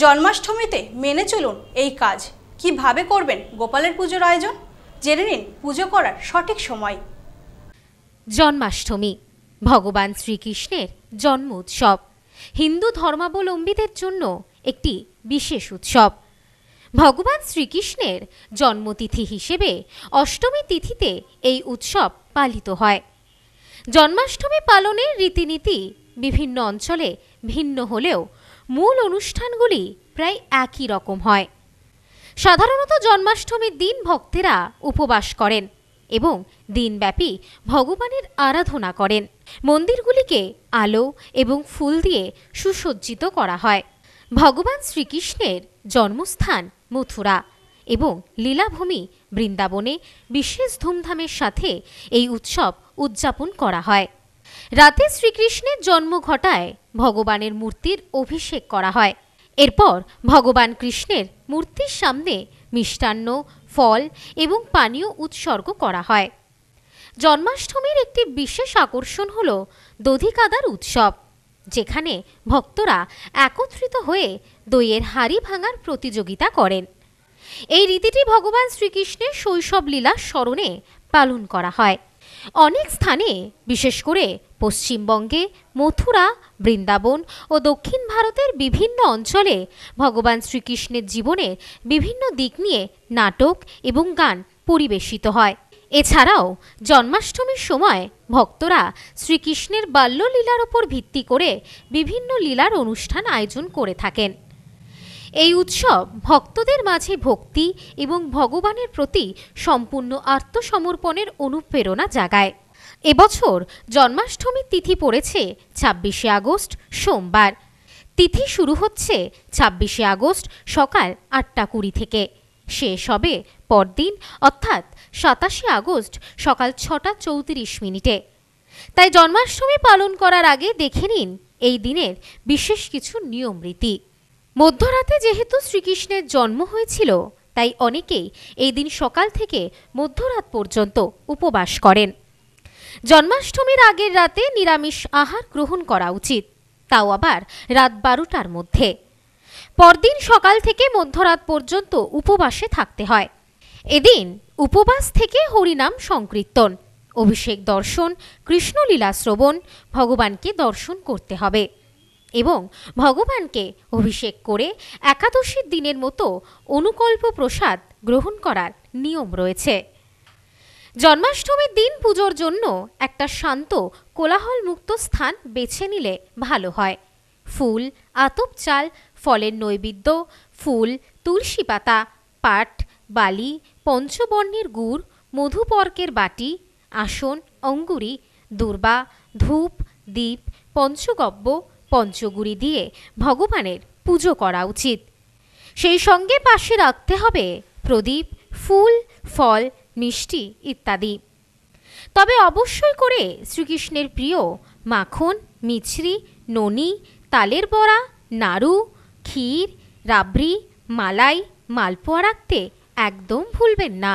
জন্মাষ্টমীতে মেনে চলুন এই কাজ কিভাবে করবেন গোপালের পুজোর আয়োজন জেনে নিন পুজো করার সঠিক সময় জন্মাষ্টমী ভগবান শ্রীকৃষ্ণের জন্ম উৎসব হিন্দু ধর্মাবলম্বীদের জন্য একটি বিশেষ উৎসব ভগবান শ্রীকৃষ্ণের জন্মতিথি হিসেবে অষ্টমী তিথিতে এই উৎসব পালিত হয় জন্মাষ্টমী পালনের রীতিনীতি বিভিন্ন অঞ্চলে ভিন্ন হলেও মূল অনুষ্ঠানগুলি প্রায় একই রকম হয় সাধারণত জন্মাষ্টমীর দিন ভক্তেরা উপবাস করেন এবং দিনব্যাপী ভগবানের আরাধনা করেন মন্দিরগুলিকে আলো এবং ফুল দিয়ে সুসজ্জিত করা হয় ভগবান শ্রীকৃষ্ণের জন্মস্থান মথুরা এবং লীলাভূমি বৃন্দাবনে বিশেষ ধুমধামের সাথে এই উৎসব উদযাপন করা হয় রাতে শ্রীকৃষ্ণের জন্ম ঘটায় ভগবানের মূর্তির অভিষেক করা হয় এরপর ভগবান কৃষ্ণের মূর্তির সামনে মিষ্টান্ন ফল এবং পানীয় উৎসর্গ করা হয় জন্মাষ্টমীর একটি বিশেষ আকর্ষণ হল দধিকাদার উৎসব যেখানে ভক্তরা একত্রিত হয়ে দইয়ের হাড়ি ভাঙার প্রতিযোগিতা করেন এই রীতিটি ভগবান শ্রীকৃষ্ণের শৈশব লীলা স্মরণে পালন করা হয় অনেক স্থানে বিশেষ করে পশ্চিমবঙ্গে মথুরা বৃন্দাবন ও দক্ষিণ ভারতের বিভিন্ন অঞ্চলে ভগবান শ্রীকৃষ্ণের জীবনের বিভিন্ন দিক নিয়ে নাটক এবং গান পরিবেশিত হয় এছাড়াও জন্মাষ্টমীর সময় ভক্তরা শ্রীকৃষ্ণের বাল্যলীলার ওপর ভিত্তি করে বিভিন্ন লীলার অনুষ্ঠান আয়োজন করে থাকেন এই উৎসব ভক্তদের মাঝে ভক্তি এবং ভগবানের প্রতি সম্পূর্ণ আত্মসমর্পণের অনুপ্রেরণা জাগায় এবছর জন্মাষ্টমীর তিথি পড়েছে ছাব্বিশে আগস্ট সোমবার তিথি শুরু হচ্ছে ছাব্বিশে আগস্ট সকাল আটটা কুড়ি থেকে শেষ হবে পরদিন অর্থাৎ সাতাশে আগস্ট সকাল ছটা চৌত্রিশ মিনিটে তাই জন্মাষ্টমী পালন করার আগে দেখে নিন এই দিনের বিশেষ কিছু নিয়ম রীতি মধ্যরাতে যেহেতু শ্রীকৃষ্ণের জন্ম হয়েছিল তাই অনেকেই এই দিন সকাল থেকে মধ্যরাত পর্যন্ত উপবাস করেন জন্মাষ্টমীর আগের রাতে নিরামিষ আহার গ্রহণ করা উচিত তাও আবার রাত বারোটার মধ্যে পরদিন সকাল থেকে মধ্যরাত পর্যন্ত উপবাসে থাকতে হয় এদিন উপবাস থেকে হরিনাম সংকীর্তন অভিষেক দর্শন কৃষ্ণলীলা শ্রবণ ভগবানকে দর্শন করতে হবে এবং ভগবানকে অভিষেক করে একাদশীর দিনের মতো অনুকল্প প্রসাদ গ্রহণ করার নিয়ম রয়েছে জন্মাষ্টমীর দিন পুজোর জন্য একটা শান্ত কোলাহলমুক্ত স্থান বেছে নিলে ভালো হয় ফুল আতপ চাল ফলের নৈবেদ্য ফুল তুলসী পাতা পাট বালি পঞ্চবর্ণের গুড় মধুপর্কের বাটি আসন অঙ্গুরি দুর্বা ধূপ দ্বীপ পঞ্চগব্য পঞ্চগুড়ি দিয়ে ভগবানের পুজো করা উচিত সেই সঙ্গে পাশে রাখতে হবে প্রদীপ ফুল ফল মিষ্টি ইত্যাদি তবে অবশ্যই করে শ্রীকৃষ্ণের প্রিয় মাখন মিছরি ননি তালের বড়া নাড়ু ক্ষীর রাবড়ি মালাই মালপোয়া রাখতে একদম ভুলবেন না